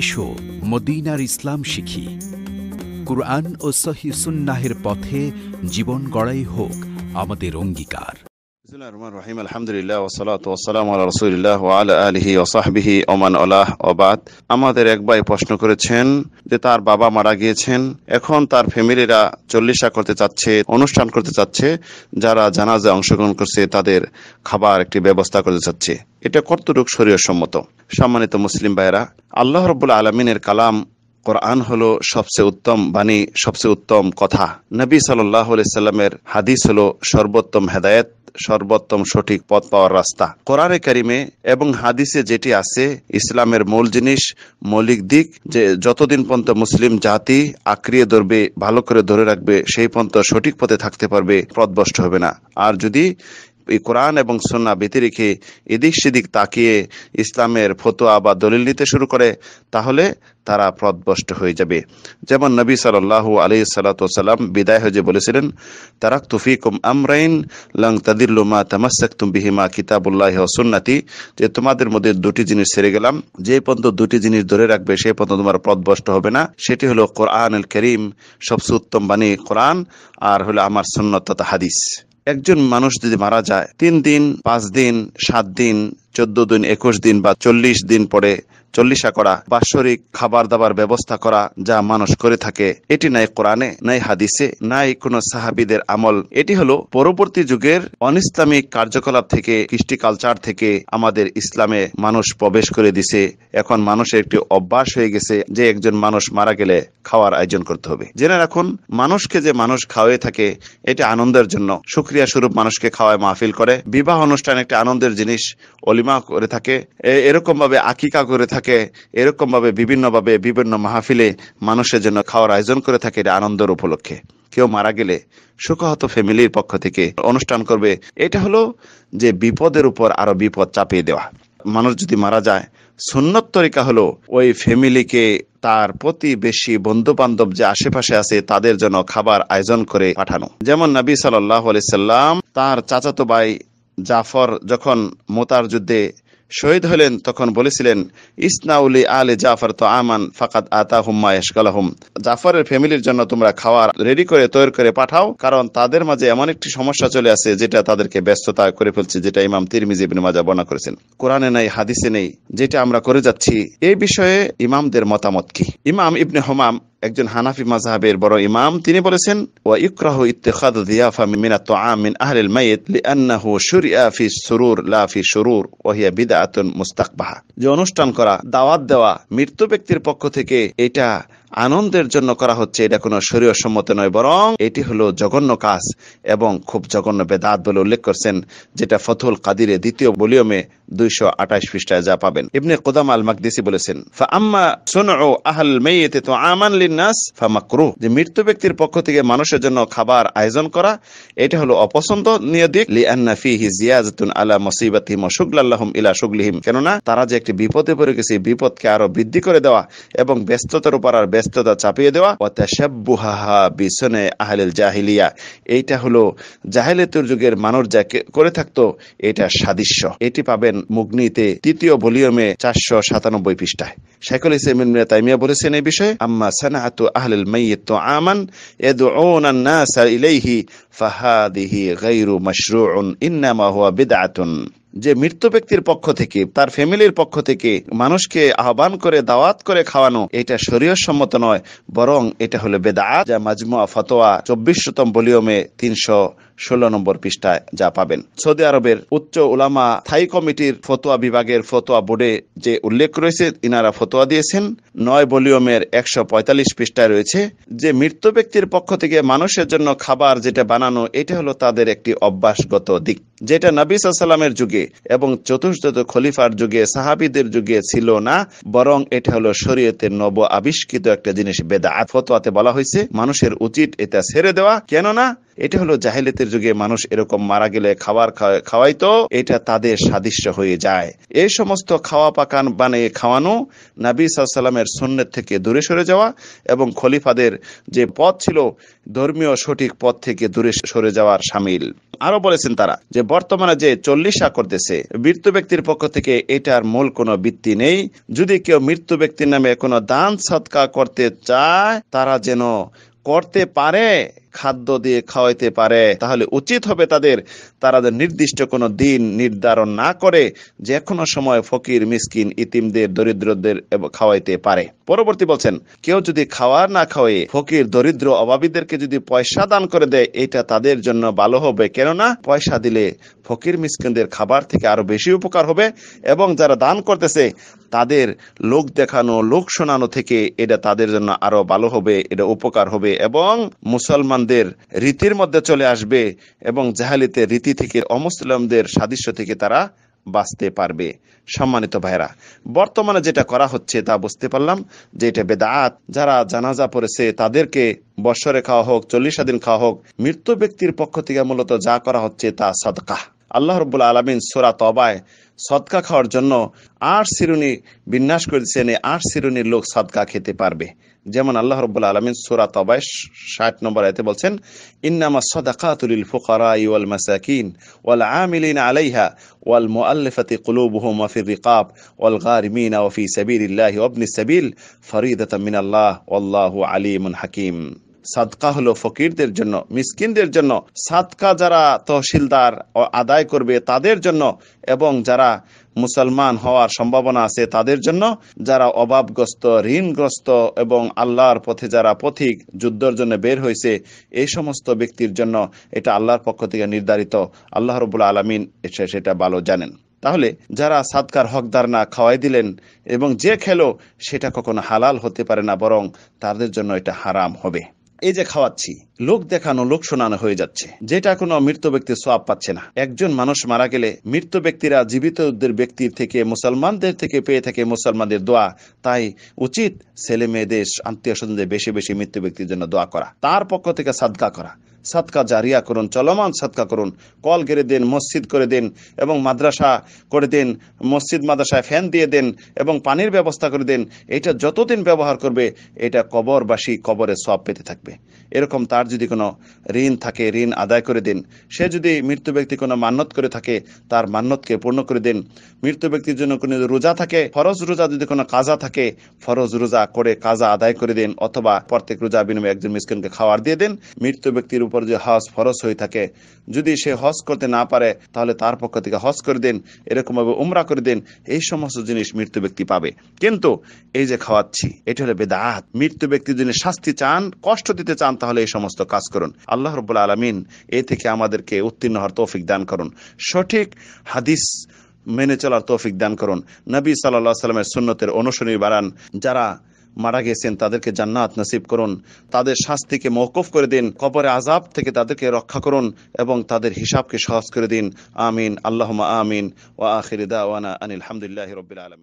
এসো মদিনার ইসলাম শিখি কুরআন ও সহি সুন্নাহের পথে জীবন গড়াই হোক আমাদের অঙ্গীকার আমাদের এক ভাই প্রশ্ন করেছেন যে তার বাবা মারা গিয়েছেন এখন তার ফ্যামিলিরা চল্লিশা করতে চাচ্ছে অনুষ্ঠান করতে চাচ্ছে যারা জানাজা অংশগ্রহণ করছে তাদের খাবার একটি ব্যবস্থা করতে চাচ্ছে এটা কতটুকু শরীয় সম্মত সম্মানিত মুসলিম ভাইরা আল্লাহ রবুল্লা আলমিনের কালাম কোরআন হলো সবচেয়ে উত্তম বাণী সবচেয়ে উত্তম কথা নবী সাল্লাহ সাল্লামের হাদিস হলো সর্বোত্তম হেদায়ত সর্বোত্তম সঠিক পথ পাওয়ার রাস্তা কোরআনে কারিমে এবং হাদিসে যেটি আছে ইসলামের মূল জিনিস মৌলিক দিক যে যতদিন পর্যন্ত মুসলিম জাতি আক্রিয়ে ধরবে ভালো করে ধরে রাখবে সেই পর্যন্ত সঠিক পথে থাকতে পারবে পথভ্রষ্ট হবে না আর যদি কোরআন এবং সন্না ব্যতি রেখে এদিক সেদিক তাকিয়ে ইসলামের ফতোয়া বা দলিল নিতে শুরু করে তাহলে তারা প্রদবষ্ট হয়ে যাবে যেমন নবী সাল্লাল্লাহু আলী সাল্লাম বিদায় হয়ে বলেছিলেন তারাক তুফিকুম আমরাইন লং তাদিল্লুমা তুম বিহিমা কিতাবুল্লাহ সুন্নাতি যে তোমাদের মধ্যে দুটি জিনিস সেরে গেলাম যে পর্যন্ত দুটি জিনিস ধরে রাখবে সেই পর্যন্ত তোমার পদভষ্ট হবে না সেটি হলো কোরআন এল করিম সবচেয়ে উত্তম বাণী কোরআন আর হলো আমার সুন্নত হাদিস একজন মানুষ যদি মারা যায় তিন দিন পাঁচ দিন সাত দিন চোদ্দ দিন একুশ দিন বা চল্লিশ দিন পরে চল্লিশা করা বাৎসরিক খাবার দাবার ব্যবস্থা করা যা মানুষ করে থাকে এটি নাই কোরআনে নাই হাদিসে নাই কোনো সাহাবিদের আমল এটি হলো পরবর্তী যুগের অনিসলামিক কার্যকলাপ থেকে কৃষ্টি কালচার থেকে আমাদের ইসলামে মানুষ প্রবেশ করে দিছে এখন মানুষের একটি অভ্যাস হয়ে গেছে যে একজন মানুষ মারা গেলে খাওয়ার আয়োজন করতে হবে জেনে রাখুন মানুষকে যে মানুষ খাওয়াই থাকে এটি আনন্দের জন্য সুক্রিয়া স্বরূপ মানুষকে খাওয়ায় মাহফিল করে বিবাহ অনুষ্ঠান একটি আনন্দের জিনিস অলিমা করে থাকে এরকম ভাবে আকিকা করে থাকে থাকে এরকমভাবে বিভিন্নভাবে বিভিন্ন মাহফিলে মানুষের জন্য খাওয়ার আয়োজন করে থাকে এটা আনন্দের উপলক্ষে কেউ মারা গেলে সুখহত ফ্যামিলির পক্ষ থেকে অনুষ্ঠান করবে এটা হলো যে বিপদের উপর আরো বিপদ চাপিয়ে দেওয়া মানুষ যদি মারা যায় সুন্নত তরিকা হলো ওই ফ্যামিলিকে তার প্রতিবেশী বন্ধু বান্ধব যে আশেপাশে আছে তাদের জন্য খাবার আয়োজন করে পাঠানো যেমন নবী সাল্লাহ আলি সাল্লাম তার চাচাতো ভাই জাফর যখন মোতার যুদ্ধে শহীদ হলেন তখন বলেছিলেন ইসনাউলি আলে জাফর তো আমান ফাকাত আতা হুম্মা এসকালাহুম জাফরের ফ্যামিলির জন্য তোমরা খাওয়ার রেডি করে তৈরি করে পাঠাও কারণ তাদের মাঝে এমন একটি সমস্যা চলে আসে যেটা তাদেরকে ব্যস্ততা করে ফেলছে যেটা ইমাম তিরমিজি ইবনে মাজা বর্ণনা করেছেন কোরআনে নাই হাদিসে নেই যেটা আমরা করে যাচ্ছি এই বিষয়ে ইমামদের মতামত কি ইমাম ইবনে হমাম একজন হানাফি মাজহাবের বড় ইমাম তিনি বলেছেন ওয়া ইকরাহু ইত্তেখাদু যিয়াফা মিনা তুআম মিন আহলিল মাইয়িত লিআন্নাহু শুরইয়া ফি সুরুর লা ফি শুরুর ওয়া হিয়া বিদআতুন মুস্তাকবাহা যে অনুষ্ঠান করা দাওয়াত দেওয়া মৃত্যু ব্যক্তির পক্ষ থেকে এটা আনন্দের জন্য করা হচ্ছে এটা কোনো শরীয় সম্মত নয় বরং এটি হলো জঘন্য কাজ এবং খুব জঘন্য বেদাত বলে উল্লেখ করছেন যেটা ফতুল কাদিরে দ্বিতীয় ভলিউমে দুইশো আঠাইশ পৃষ্ঠায় যা পাবেন ইবনে কোদাম আল মাকদিসি বলেছেন আম্মা শোনো আহল মেয়েতে তো আমান লিনাস ফামাকরু যে মৃত্যু ব্যক্তির পক্ষ থেকে মানুষের জন্য খাবার আয়োজন করা এটা হলো অপছন্দ নিয়ে দিক লি আন্না ফিহি জিয়াজাতুন আলা মুসিবাতিহিম ওয়া শুগলাল্লাহুম ইলা শুগলিহিম কেননা তারা যে একটি বিপদে পড়ে গেছে বিপদকে আরো বৃদ্ধি করে দেওয়া এবং ব্যস্ততার উপর আর ব্যস্ততা চাপিয়ে দেওয়া জাহিলিয়া এইটা হলো জাহেলেতুর যুগের মানুষ যা করে থাকতো এটা সাদৃশ্য এটি পাবেন মুগ্নিতে তৃতীয় ভলিউমে চারশো সাতানব্বই পৃষ্ঠায় শেখুল ইসলাম তাইমিয়া বলেছেন এই বিষয়ে আম্মা সানাহাতু আহলেল মাইয়িত আমান ইয়াদউনা الناس ইলাইহি ফাহাদিহি গায়রু মাশরুউন ইন্নামা হুয়া বিদআতুন যে মৃত্যু ব্যক্তির পক্ষ থেকে তার ফ্যামিলির পক্ষ থেকে মানুষকে আহ্বান করে দাওয়াত করে খাওয়ানো এটা শরীয় সম্মত নয় বরং এটা হলো বেদাত যা মাজমুয়া ফতোয়া চব্বিশতম ভলিউমে তিনশো ষোলো নম্বর পৃষ্ঠায় যা পাবেন সৌদি আরবের উচ্চ উলামা স্থায়ী কমিটির ফতোয়া বিভাগের ফতোয়া বোর্ডে যে উল্লেখ রয়েছে ইনারা ফতোয়া দিয়েছেন নয় ভলিউমের একশো পঁয়তাল্লিশ পৃষ্ঠায় রয়েছে যে মৃত ব্যক্তির পক্ষ থেকে মানুষের জন্য খাবার যেটা বানানো এটা হলো তাদের একটি অভ্যাসগত দিক যেটা নবী সাল্লামের যুগে এবং চতুর্থত খলিফার যুগে সাহাবিদের যুগে ছিল না বরং এটা হলো শরীয়তের নব আবিষ্কৃত একটা জিনিস বেদা ফতোয়াতে বলা হয়েছে মানুষের উচিত এটা ছেড়ে দেওয়া কেন না এটা হলো জাহিলিতের যুগে মানুষ এরকম মারা গেলে খাবার খাওয়াইতো এটা তাদের সাদৃশ্য হয়ে যায় এই সমস্ত খাওয়া পাকান বানিয়ে খাওয়ানো নাবী সাল্লামের সন্ন্যের থেকে দূরে সরে যাওয়া এবং খলিফাদের যে পথ ছিল ধর্মীয় সঠিক পথ থেকে দূরে সরে যাওয়ার সামিল আরো বলেছেন তারা যে বর্তমানে যে আকর দেশে মৃত্যু ব্যক্তির পক্ষ থেকে এটার মূল কোনো বৃত্তি নেই যদি কেউ মৃত্যু ব্যক্তির নামে কোনো দান সৎকার করতে চায় তারা যেন করতে পারে খাদ্য দিয়ে খাওয়াইতে পারে তাহলে উচিত হবে তাদের তারা নির্দিষ্ট কোনো দিন নির্ধারণ না করে যে কোনো সময় ফকির মিসকিন ইতিমদের দরিদ্রদের খাওয়াইতে পারে পরবর্তী বলছেন কেউ যদি খাওয়া না খাওয়াই ফকির দরিদ্র অভাবীদেরকে যদি পয়সা দান করে দেয় এটা তাদের জন্য ভালো হবে কেননা পয়সা দিলে ফকির মিসকিনদের খাবার থেকে আরো বেশি উপকার হবে এবং যারা দান করতেছে তাদের লোক দেখানো লোক শোনানো থেকে এটা তাদের জন্য আরো ভালো হবে এটা উপকার হবে এবং মুসলমান মুসলমানদের রীতির মধ্যে চলে আসবে এবং জাহালিতে রীতি থেকে অমুসলিমদের সাদৃশ্য থেকে তারা বাঁচতে পারবে সম্মানিত ভাইরা বর্তমানে যেটা করা হচ্ছে তা বুঝতে পারলাম যে এটা বেদাত যারা জানাজা পড়েছে তাদেরকে বৎসরে খাওয়া হোক চল্লিশ দিন খাওয়া হোক মৃত্যু ব্যক্তির পক্ষ থেকে মূলত যা করা হচ্ছে তা সদকা আল্লাহ রবুল্লা আলমিন সোরা তবায় সদকা খাওয়ার জন্য আট সিরুনি বিন্যাস করেছেন এই আট সিরুনির লোক সদকা খেতে পারবে যেমন আল্লাহ রব্বুল্লা আলমিন সুরা তবায় ষাট নম্বর আয়তে বলছেন ইন্নামা তুলিল ফোকারা ইউল মাসাকিন ওয়াল আমিলিন আলাইহা ওয়াল মুআল্লিফাতি কুলুবুহুম ওয়াফির রিকাব ওয়াল গারিমিন ওয়া ফি সাবিলিল্লাহি ওয়া ইবনিস সাবিল ফরিদাতাম মিনাল্লাহ ওয়াল্লাহু আলিমুন হাকিম সাদকা হলো ফকিরদের জন্য মিসকিনদের জন্য সাদকা যারা তহসিলদার আদায় করবে তাদের জন্য এবং যারা মুসলমান হওয়ার সম্ভাবনা আছে তাদের জন্য যারা অভাবগ্রস্ত ঋণগ্রস্ত এবং আল্লাহর পথে যারা পথিক যুদ্ধর জন্য বের হয়েছে এই সমস্ত ব্যক্তির জন্য এটা আল্লাহর পক্ষ থেকে নির্ধারিত আল্লাহ রবুল্লা আলমিন সেটা ভালো জানেন তাহলে যারা সাদকার হকদার না খাওয়াই দিলেন এবং যে খেলো সেটা কখনো হালাল হতে পারে না বরং তাদের জন্য এটা হারাম হবে এই যে খাওয়াচ্ছি লোক দেখানো লোক শোনানো হয়ে যাচ্ছে যেটা কোনো মৃত ব্যক্তি সোয়াব পাচ্ছে না একজন মানুষ মারা গেলে মৃত ব্যক্তিরা জীবিতদের ব্যক্তির থেকে মুসলমানদের থেকে পেয়ে থাকে মুসলমানদের দোয়া তাই উচিত ছেলে মেয়েদের আত্মীয় স্বজনদের বেশি বেশি মৃত্যু ব্যক্তির জন্য দোয়া করা তার পক্ষ থেকে সাদকা করা সাদকা জারিয়া করুন চলমান সাদকা করুন কল গেড়ে দিন মসজিদ করে দিন এবং মাদ্রাসা করে দিন মসজিদ মাদ্রাসায় ফ্যান দিয়ে দিন এবং পানির ব্যবস্থা করে দিন এটা যতদিন ব্যবহার করবে এটা কবরবাসী কবরে সব পেতে থাকবে এরকম তার যদি কোনো ঋণ থাকে ঋণ আদায় করে দিন সে যদি মৃত্যু ব্যক্তি কোনো মান্যত করে থাকে তার মান্যতকে পূর্ণ করে দিন মৃত্যু ব্যক্তির জন্য কোনো রোজা থাকে ফরজ রোজা যদি কোনো কাজা থাকে ফরজ রোজা করে কাজা আদায় করে দিন অথবা প্রত্যেক রোজা বিনিময়ে একজন মিসকিনকে খাওয়ার দিয়ে দিন মৃত্যু ব্যক্তির উপর যে হজ ফরস হয়ে থাকে যদি সে হজ করতে না পারে তাহলে তার পক্ষ থেকে হজ করে দিন এরকমভাবে উমরা করে দিন এই সমস্ত জিনিস মৃত্যু ব্যক্তি পাবে কিন্তু এই যে খাওয়াচ্ছি এটা হলো বেদাত মৃত্যু ব্যক্তি যদি শাস্তি চান কষ্ট দিতে চান তাহলে এই সমস্ত কাজ করুন আল্লাহ রবুল্লা আলমিন এ থেকে আমাদেরকে উত্তীর্ণ হওয়ার তৌফিক দান করুন সঠিক হাদিস মেনে চলার তৌফিক দান করুন নবী সাল্লাহ সাল্লামের সুন্নতের অনুসরণী বাড়ান যারা মারা গেছেন তাদেরকে জান্নাত নাসিব করুন তাদের শাস্তিকে মৌকুফ করে দিন কবরে আজাব থেকে তাদেরকে রক্ষা করুন এবং তাদের হিসাবকে সহজ করে দিন আমিন আল্লাহ আমিন ও আখির দাওয়ানা আনিল হামদুলিল্লাহ রবিল আলম